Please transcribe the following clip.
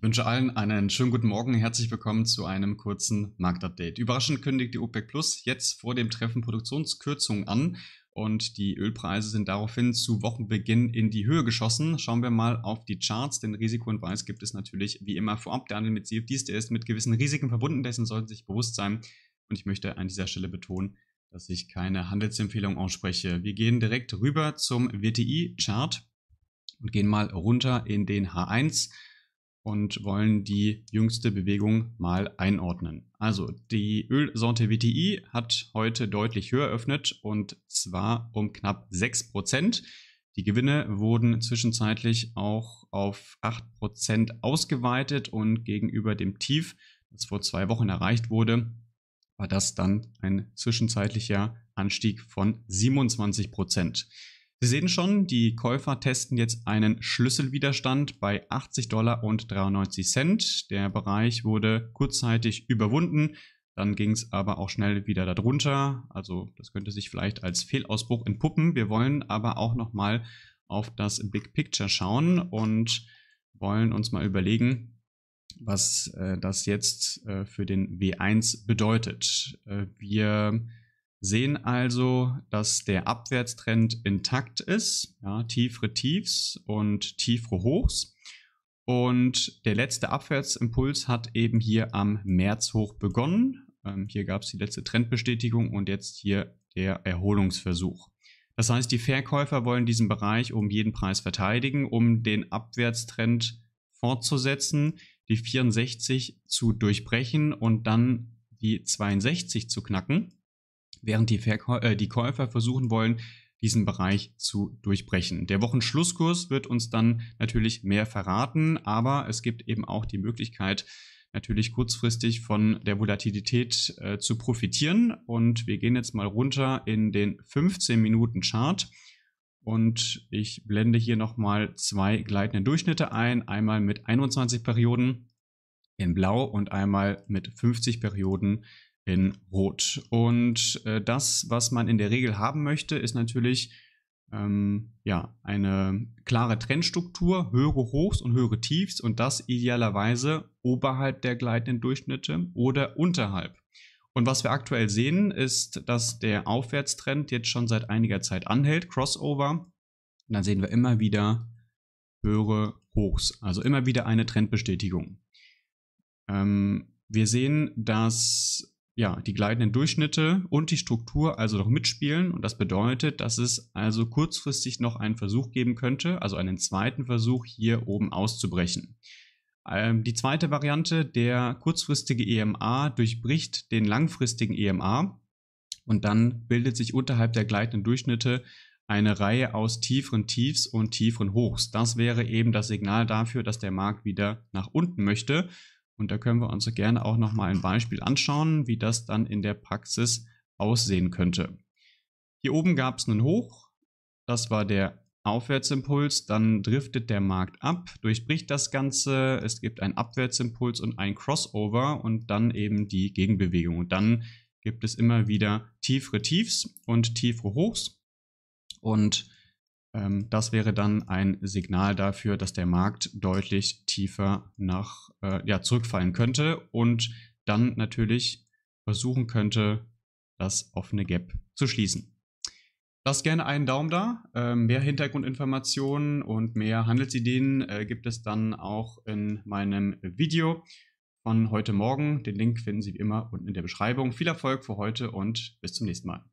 Ich wünsche allen einen schönen guten Morgen. Herzlich willkommen zu einem kurzen Marktupdate. Überraschend kündigt die OPEC Plus jetzt vor dem Treffen Produktionskürzungen an und die Ölpreise sind daraufhin zu Wochenbeginn in die Höhe geschossen. Schauen wir mal auf die Charts, denn Risiko und Weiß gibt es natürlich wie immer vorab. Der Handel mit CFDs, der ist mit gewissen Risiken verbunden, dessen sollten Sie sich bewusst sein. Und ich möchte an dieser Stelle betonen, dass ich keine Handelsempfehlung ausspreche. Wir gehen direkt rüber zum WTI-Chart und gehen mal runter in den H1 und wollen die jüngste Bewegung mal einordnen. Also die Ölsorte WTI hat heute deutlich höher eröffnet und zwar um knapp 6%. Die Gewinne wurden zwischenzeitlich auch auf 8% ausgeweitet und gegenüber dem Tief, das vor zwei Wochen erreicht wurde, war das dann ein zwischenzeitlicher Anstieg von 27 Prozent. Sie sehen schon, die Käufer testen jetzt einen Schlüsselwiderstand bei 80 Dollar und 93 Cent. Der Bereich wurde kurzzeitig überwunden, dann ging es aber auch schnell wieder darunter. Also das könnte sich vielleicht als Fehlausbruch entpuppen. Wir wollen aber auch nochmal auf das Big Picture schauen und wollen uns mal überlegen, was äh, das jetzt äh, für den W1 bedeutet. Äh, wir sehen also, dass der Abwärtstrend intakt ist, ja, tiefere Tiefs und tiefere Hochs. Und der letzte Abwärtsimpuls hat eben hier am Märzhoch begonnen. Ähm, hier gab es die letzte Trendbestätigung und jetzt hier der Erholungsversuch. Das heißt, die Verkäufer wollen diesen Bereich um jeden Preis verteidigen, um den Abwärtstrend fortzusetzen, die 64 zu durchbrechen und dann die 62 zu knacken während die, Verkäu äh, die Käufer versuchen wollen, diesen Bereich zu durchbrechen. Der Wochenschlusskurs wird uns dann natürlich mehr verraten, aber es gibt eben auch die Möglichkeit, natürlich kurzfristig von der Volatilität äh, zu profitieren. Und wir gehen jetzt mal runter in den 15 Minuten Chart. Und ich blende hier nochmal zwei gleitende Durchschnitte ein. Einmal mit 21 Perioden in Blau und einmal mit 50 Perioden in in Rot. Und äh, das, was man in der Regel haben möchte, ist natürlich ähm, ja, eine klare Trendstruktur, höhere Hochs und höhere Tiefs und das idealerweise oberhalb der gleitenden Durchschnitte oder unterhalb. Und was wir aktuell sehen, ist, dass der Aufwärtstrend jetzt schon seit einiger Zeit anhält, Crossover. Und dann sehen wir immer wieder höhere Hochs, also immer wieder eine Trendbestätigung. Ähm, wir sehen, dass ja, die gleitenden Durchschnitte und die Struktur also noch mitspielen. Und das bedeutet, dass es also kurzfristig noch einen Versuch geben könnte, also einen zweiten Versuch hier oben auszubrechen. Ähm, die zweite Variante, der kurzfristige EMA durchbricht den langfristigen EMA und dann bildet sich unterhalb der gleitenden Durchschnitte eine Reihe aus tieferen Tiefs und tieferen Hochs. Das wäre eben das Signal dafür, dass der Markt wieder nach unten möchte und da können wir uns gerne auch nochmal ein Beispiel anschauen, wie das dann in der Praxis aussehen könnte. Hier oben gab es einen Hoch, das war der Aufwärtsimpuls, dann driftet der Markt ab, durchbricht das Ganze, es gibt einen Abwärtsimpuls und ein Crossover und dann eben die Gegenbewegung. Und dann gibt es immer wieder tiefere Tiefs und tiefere Hochs. Und ähm, das wäre dann ein Signal dafür, dass der Markt deutlich tiefer nach, äh, ja, zurückfallen könnte und dann natürlich versuchen könnte, das offene Gap zu schließen. Lasst gerne einen Daumen da. Ähm, mehr Hintergrundinformationen und mehr Handelsideen äh, gibt es dann auch in meinem Video von heute Morgen. Den Link finden Sie wie immer unten in der Beschreibung. Viel Erfolg für heute und bis zum nächsten Mal.